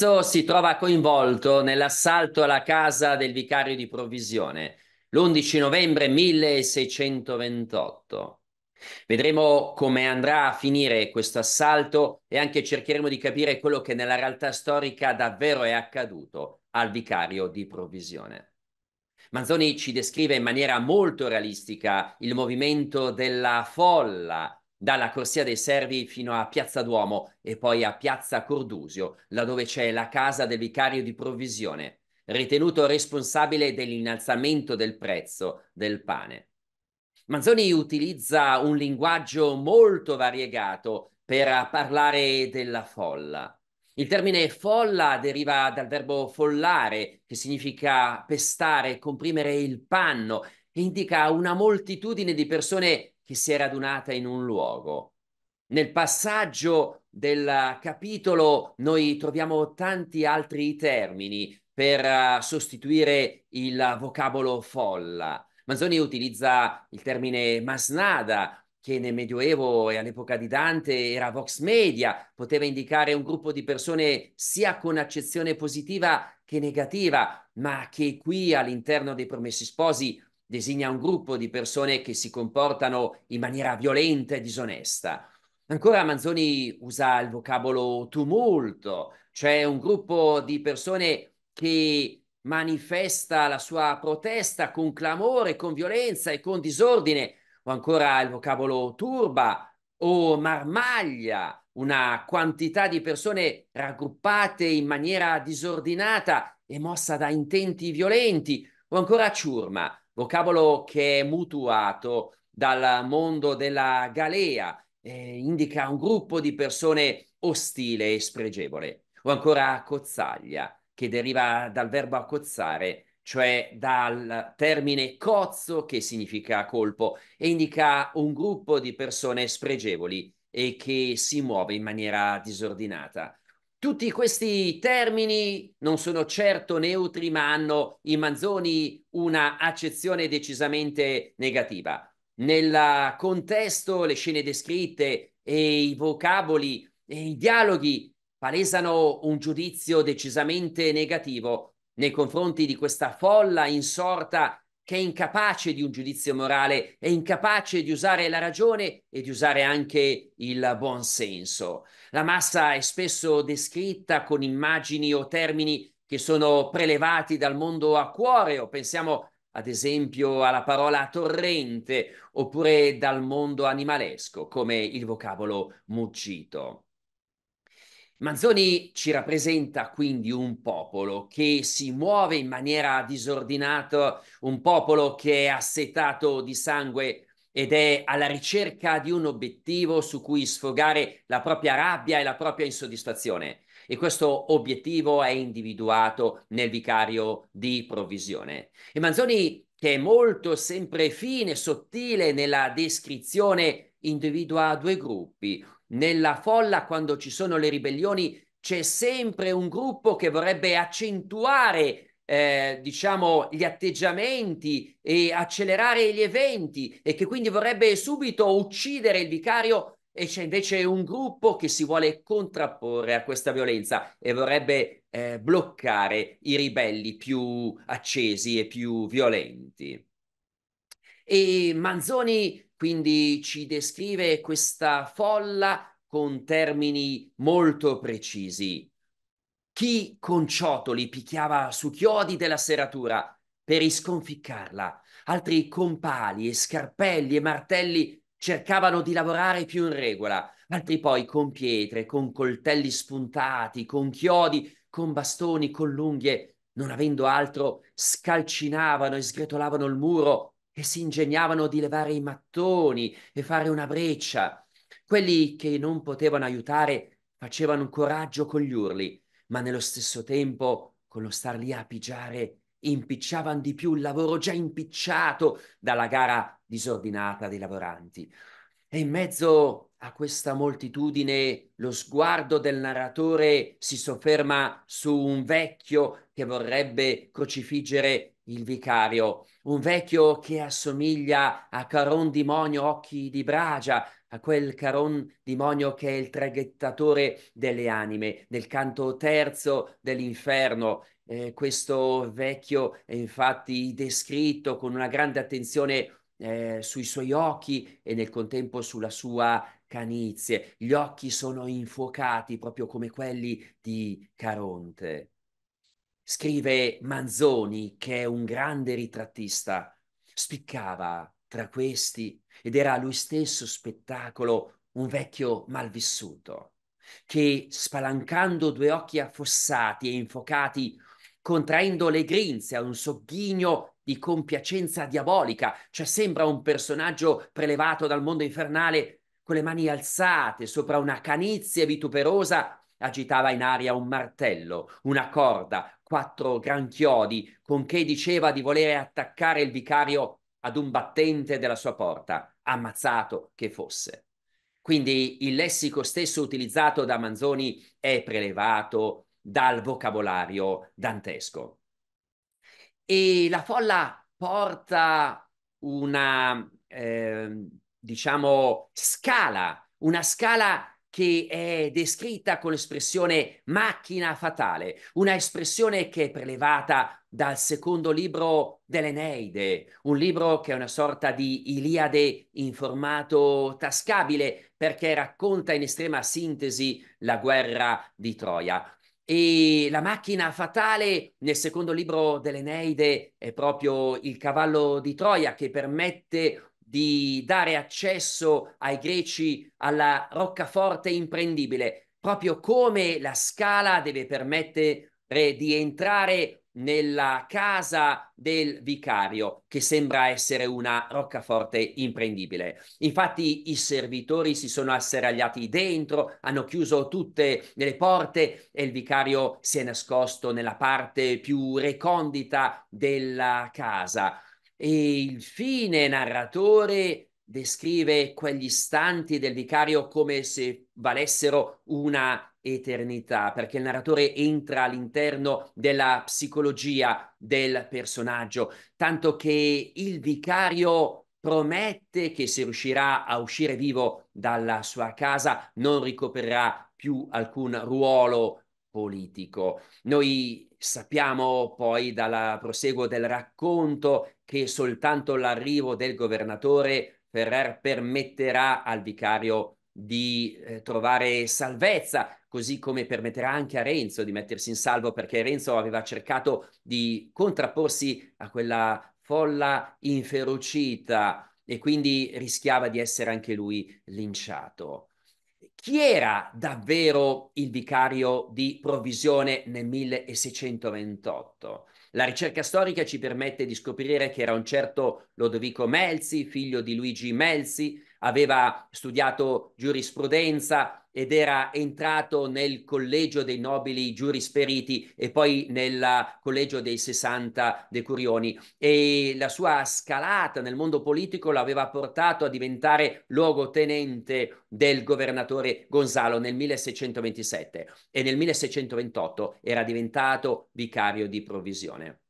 Lorenzo si trova coinvolto nell'assalto alla casa del vicario di provvisione l'11 novembre 1628. Vedremo come andrà a finire questo assalto e anche cercheremo di capire quello che nella realtà storica davvero è accaduto al vicario di provvisione. Manzoni ci descrive in maniera molto realistica il movimento della folla dalla Corsia dei Servi fino a Piazza Duomo e poi a Piazza Cordusio, laddove c'è la casa del vicario di provvisione, ritenuto responsabile dell'innalzamento del prezzo del pane. Manzoni utilizza un linguaggio molto variegato per parlare della folla. Il termine folla deriva dal verbo follare, che significa pestare, comprimere il panno, e indica una moltitudine di persone che si è radunata in un luogo. Nel passaggio del capitolo noi troviamo tanti altri termini per eh, sostituire il vocabolo folla. Manzoni utilizza il termine masnada, che nel Medioevo e all'epoca di Dante era vox media, poteva indicare un gruppo di persone sia con accezione positiva che negativa, ma che qui all'interno dei Promessi Sposi designa un gruppo di persone che si comportano in maniera violenta e disonesta. Ancora Manzoni usa il vocabolo tumulto, cioè un gruppo di persone che manifesta la sua protesta con clamore, con violenza e con disordine, o ancora il vocabolo turba o marmaglia, una quantità di persone raggruppate in maniera disordinata e mossa da intenti violenti, o ancora ciurma, vocabolo che è mutuato dal mondo della Galea, eh, indica un gruppo di persone ostile e spregevole, o ancora cozzaglia, che deriva dal verbo accozzare, cioè dal termine cozzo che significa colpo e indica un gruppo di persone spregevoli e che si muove in maniera disordinata. Tutti questi termini non sono certo neutri, ma hanno in manzoni una accezione decisamente negativa. Nel contesto, le scene descritte e i vocaboli e i dialoghi palesano un giudizio decisamente negativo nei confronti di questa folla insorta che è incapace di un giudizio morale, è incapace di usare la ragione e di usare anche il buon senso. La massa è spesso descritta con immagini o termini che sono prelevati dal mondo a acquoreo, pensiamo ad esempio alla parola torrente, oppure dal mondo animalesco, come il vocabolo muggito. Manzoni ci rappresenta quindi un popolo che si muove in maniera disordinata, un popolo che è assetato di sangue ed è alla ricerca di un obiettivo su cui sfogare la propria rabbia e la propria insoddisfazione. E questo obiettivo è individuato nel vicario di provvisione. E Manzoni, che è molto sempre fine, sottile nella descrizione, individua due gruppi, nella folla, quando ci sono le ribellioni, c'è sempre un gruppo che vorrebbe accentuare, eh, diciamo, gli atteggiamenti e accelerare gli eventi e che quindi vorrebbe subito uccidere il vicario e c'è invece un gruppo che si vuole contrapporre a questa violenza e vorrebbe eh, bloccare i ribelli più accesi e più violenti. E Manzoni quindi ci descrive questa folla con termini molto precisi. Chi con ciotoli picchiava su chiodi della serratura per risconficcarla, altri con pali e scarpelli e martelli cercavano di lavorare più in regola, altri poi con pietre, con coltelli spuntati, con chiodi, con bastoni, con l'unghie, non avendo altro, scalcinavano e sgretolavano il muro e si ingegnavano di levare i mattoni e fare una breccia. Quelli che non potevano aiutare facevano coraggio con gli urli, ma nello stesso tempo, con lo star lì a pigiare, impicciavano di più il lavoro già impicciato dalla gara disordinata dei lavoranti. E in mezzo a questa moltitudine lo sguardo del narratore si sofferma su un vecchio che vorrebbe crocifiggere il vicario, un vecchio che assomiglia a Caron Dimonio Occhi di Bragia, a quel Caron Dimonio che è il traghettatore delle anime, nel canto terzo dell'inferno. Eh, questo vecchio è infatti descritto con una grande attenzione eh, sui suoi occhi e nel contempo sulla sua canizie. Gli occhi sono infuocati proprio come quelli di Caronte. Scrive Manzoni, che è un grande ritrattista, spiccava tra questi ed era lui stesso spettacolo un vecchio malvissuto che spalancando due occhi affossati e infocati, contraendo le grinze a un sogghigno di compiacenza diabolica, cioè sembra un personaggio prelevato dal mondo infernale con le mani alzate sopra una canizia vituperosa agitava in aria un martello, una corda, quattro gran chiodi, con che diceva di volere attaccare il vicario ad un battente della sua porta, ammazzato che fosse. Quindi il lessico stesso utilizzato da Manzoni è prelevato dal vocabolario dantesco. E la folla porta una, eh, diciamo, scala, una scala che è descritta con l'espressione macchina fatale, una espressione che è prelevata dal secondo libro dell'Eneide, un libro che è una sorta di Iliade in formato tascabile perché racconta in estrema sintesi la guerra di Troia. E la macchina fatale nel secondo libro dell'Eneide è proprio il cavallo di Troia che permette di dare accesso ai greci alla roccaforte imprendibile, proprio come la scala deve permettere di entrare nella casa del vicario, che sembra essere una roccaforte imprendibile. Infatti i servitori si sono asseragliati dentro, hanno chiuso tutte le porte e il vicario si è nascosto nella parte più recondita della casa e il fine narratore descrive quegli istanti del vicario come se valessero una eternità, perché il narratore entra all'interno della psicologia del personaggio, tanto che il vicario promette che se riuscirà a uscire vivo dalla sua casa non ricoprerà più alcun ruolo politico. Noi sappiamo poi dalla proseguo del racconto che soltanto l'arrivo del governatore Ferrer permetterà al vicario di eh, trovare salvezza, così come permetterà anche a Renzo di mettersi in salvo perché Renzo aveva cercato di contrapporsi a quella folla inferocita e quindi rischiava di essere anche lui linciato. Chi era davvero il vicario di provvisione nel 1628? La ricerca storica ci permette di scoprire che era un certo Lodovico Melzi, figlio di Luigi Melzi, aveva studiato giurisprudenza ed era entrato nel collegio dei nobili giurisperiti e poi nel collegio dei 60 decurioni e la sua scalata nel mondo politico l'aveva portato a diventare luogotenente del governatore Gonzalo nel 1627 e nel 1628 era diventato vicario di provvisione.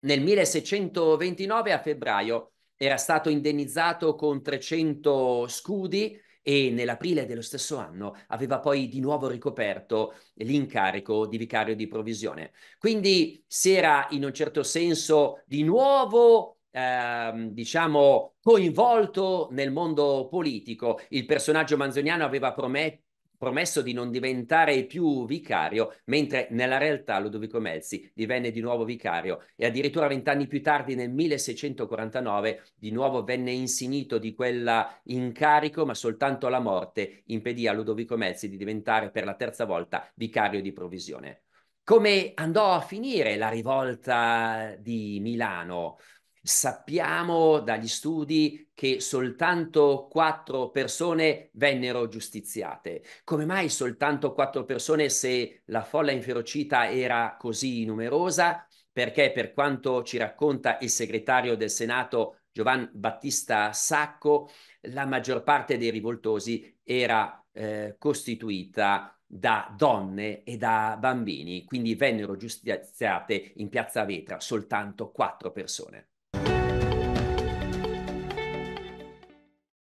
Nel 1629 a febbraio era stato indennizzato con 300 scudi e nell'aprile dello stesso anno aveva poi di nuovo ricoperto l'incarico di vicario di provvisione. Quindi si era in un certo senso di nuovo Ehm, diciamo coinvolto nel mondo politico. Il personaggio manzoniano aveva promesso promesso di non diventare più vicario, mentre nella realtà Ludovico Melzi divenne di nuovo vicario e addirittura vent'anni più tardi, nel 1649, di nuovo venne insignito di quell'incarico, ma soltanto la morte impedì a Ludovico Melzi di diventare per la terza volta vicario di provvisione. Come andò a finire la rivolta di Milano? Sappiamo dagli studi che soltanto quattro persone vennero giustiziate. Come mai soltanto quattro persone se la folla inferocita era così numerosa? Perché per quanto ci racconta il segretario del Senato Giovan Battista Sacco, la maggior parte dei rivoltosi era eh, costituita da donne e da bambini, quindi vennero giustiziate in piazza Vetra soltanto quattro persone.